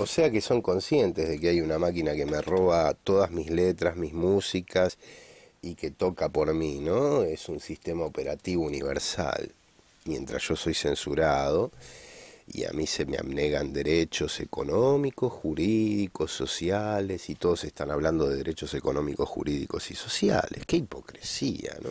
O sea que son conscientes de que hay una máquina que me roba todas mis letras, mis músicas y que toca por mí, ¿no? Es un sistema operativo universal. Mientras yo soy censurado y a mí se me abnegan derechos económicos, jurídicos, sociales y todos están hablando de derechos económicos, jurídicos y sociales. Qué hipocresía, ¿no?